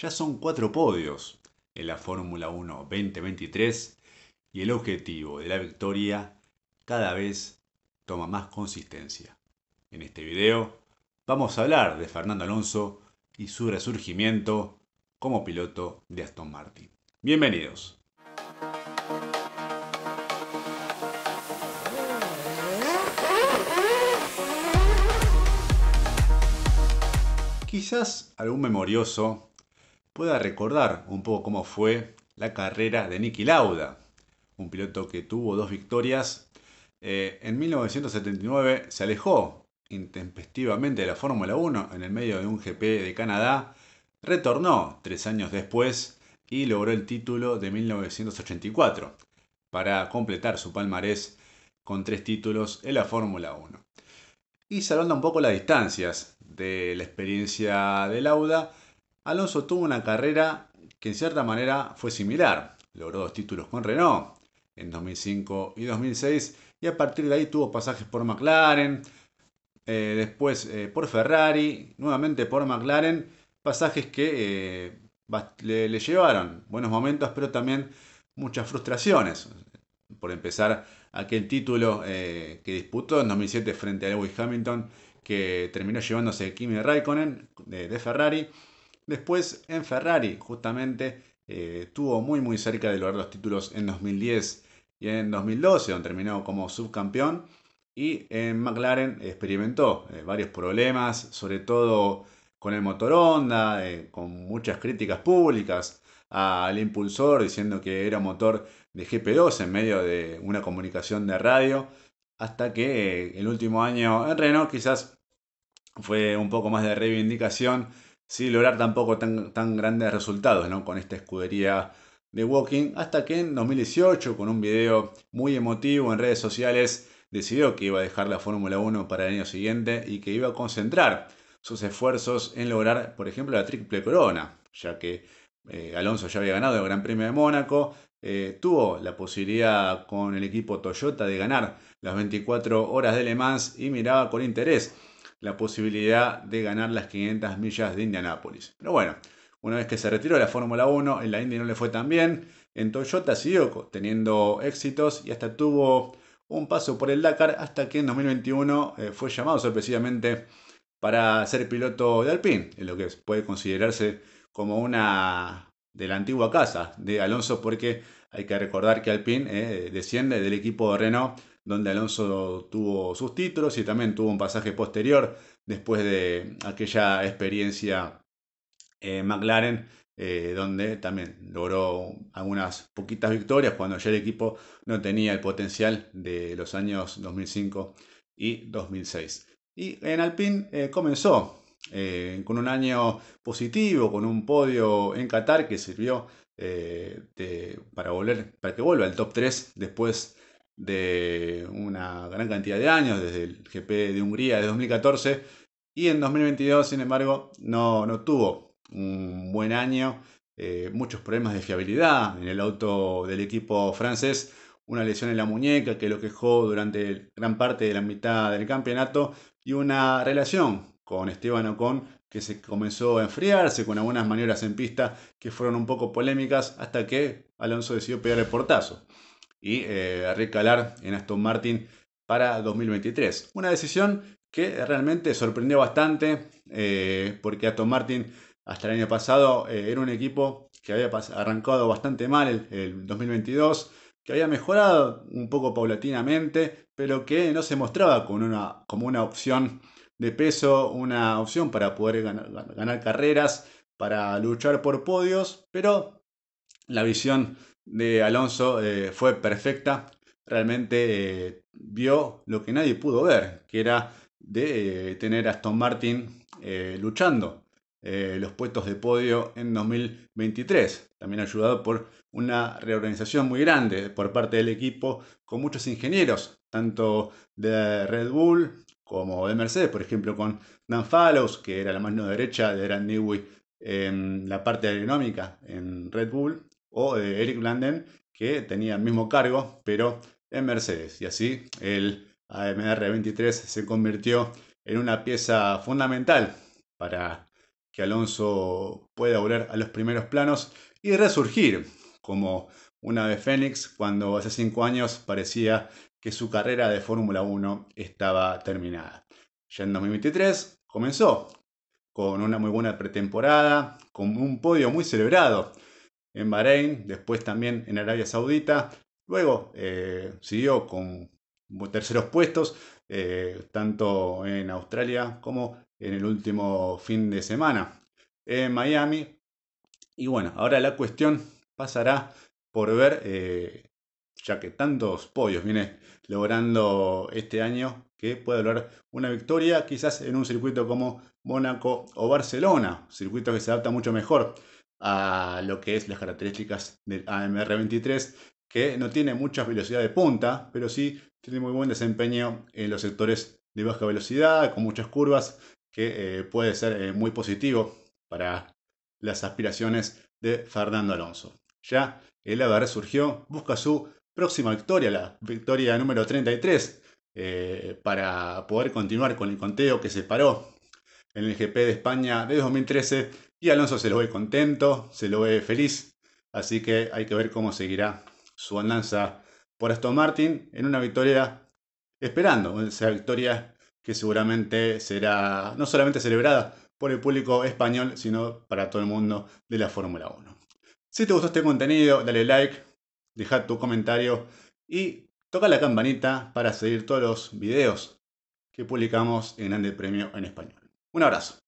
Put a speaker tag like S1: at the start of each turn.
S1: Ya son cuatro podios en la Fórmula 1 2023 y el objetivo de la victoria cada vez toma más consistencia. En este video vamos a hablar de Fernando Alonso y su resurgimiento como piloto de Aston Martin. Bienvenidos. Quizás algún memorioso pueda recordar un poco cómo fue la carrera de Nicky Lauda, un piloto que tuvo dos victorias. Eh, en 1979 se alejó intempestivamente de la Fórmula 1 en el medio de un GP de Canadá, retornó tres años después y logró el título de 1984 para completar su palmarés con tres títulos en la Fórmula 1. Y salvando un poco las distancias de la experiencia de Lauda, Alonso tuvo una carrera que en cierta manera fue similar. Logró dos títulos con Renault en 2005 y 2006 y a partir de ahí tuvo pasajes por McLaren, eh, después eh, por Ferrari, nuevamente por McLaren, pasajes que eh, le, llevaron buenos momentos pero también muchas frustraciones. Por empezar, aquel título que disputó en 2007 frente a Lewis Hamilton que terminó llevándose Kimi Raikkonen de Ferrari Después en Ferrari, justamente, eh, estuvo muy muy cerca de lograr los títulos en 2010 y en 2012, donde terminó como subcampeón. Y en eh, McLaren experimentó eh, varios problemas, sobre todo con el motor Honda, con muchas críticas públicas al impulsor diciendo que era motor de GP2 en medio de una comunicación de radio, hasta que el último año en Renault quizás fue un poco más de reivindicación sin lograr tampoco tan, grandes resultados ¿no? con esta escudería de Walking, hasta que en 2018, con un video muy emotivo en redes sociales, decidió que iba a dejar la Fórmula 1 para el año siguiente y que iba a concentrar sus esfuerzos en lograr, por ejemplo, la triple corona, ya que eh, Alonso ya había ganado el Gran Premio de Mónaco, eh, tuvo la posibilidad con el equipo Toyota de ganar las 24 horas de Le Mans y miraba con interés la posibilidad de ganar las 500 millas de Indianápolis. Pero bueno, una vez que se retiró de la Fórmula 1, en la Indy no le fue tan bien, en Toyota siguió teniendo éxitos y hasta tuvo un paso por el Dakar hasta que en 2021 eh, fue llamado sorpresivamente para ser piloto de Alpine, en lo que puede considerarse como una de la antigua casa de Alonso porque hay que recordar que Alpine eh, desciende del equipo de Renault donde Alonso tuvo sus títulos y también tuvo un pasaje posterior después de aquella experiencia en eh, McLaren, eh, donde también logró algunas poquitas victorias cuando ya el equipo no tenía el potencial de los años 2005 y 2006. Y en Alpine eh, comenzó con un año positivo, con un podio en Qatar que sirvió para, volver, para que vuelva al top 3 después de una gran cantidad de años, desde el GP de Hungría de 2014, y en 2022, sin embargo, no, tuvo un buen año, eh, muchos problemas de fiabilidad en el auto del equipo francés, una lesión en la muñeca que lo quejó durante gran parte de la mitad del campeonato, y una relación con Esteban Ocon que se comenzó a enfriarse con algunas maniobras en pista que fueron un poco polémicas hasta que Alonso decidió pegar el portazo y eh, recalar en Aston Martin para 2023. Una decisión que realmente sorprendió bastante eh, porque Aston Martin hasta el año pasado eh, era un equipo que había arrancado bastante mal el, 2022 que había mejorado un poco paulatinamente, pero que no se mostraba como una, como una opción de peso, una opción para poder ganar, carreras, para luchar por podios, pero la visión de Alonso eh, fue perfecta, realmente eh, vio lo que nadie pudo ver, que era de eh, tener a Aston Martin luchando los puestos de podio en 2023, también ayudado por una reorganización muy grande por parte del equipo con muchos ingenieros, tanto de Red Bull como de Mercedes, por ejemplo, con Dan Fallows, que era la mano derecha de Grant Newey en la parte aerodinámica en Red Bull, o de Eric Blanden, que tenía el mismo cargo, pero en Mercedes. Y así el AMR 23 se convirtió en una pieza fundamental para que Alonso pueda volver a los primeros planos y resurgir como una de fénix cuando hace cinco años parecía que su carrera de Fórmula 1 estaba terminada. Ya en 2023 comenzó con una muy buena pretemporada, con un podio muy celebrado en Bahrein, después también en Arabia Saudita, luego eh, siguió con terceros puestos, eh, tanto en Australia como en el último fin de semana en Miami. Y bueno, ahora la cuestión pasará por ver, eh, ya que tantos pollos viene logrando este año, que puede lograr una victoria quizás en un circuito como Mónaco o Barcelona, Circuito que se adapta mucho mejor a lo que es las características del AMR23, que no tiene mucha velocidad de punta, pero sí tiene muy buen desempeño en los sectores de baja velocidad, con muchas curvas, que eh, puede ser eh, muy positivo para las aspiraciones de Fernando Alonso. Ya el ABR surgió, busca su próxima victoria, la victoria número 33, eh, para poder continuar con el conteo que se paró en el GP de España de 2013 y Alonso se lo ve contento, se lo ve feliz, así que hay que ver cómo seguirá su andanza por Aston Martin en una victoria esperando, esa victoria que seguramente será no solamente celebrada por el público español, sino para todo el mundo de la Fórmula 1. Si te gustó este contenido, dale like, deja tu comentario y toca la campanita para seguir todos los videos que publicamos en grande Premio en español. Un abrazo.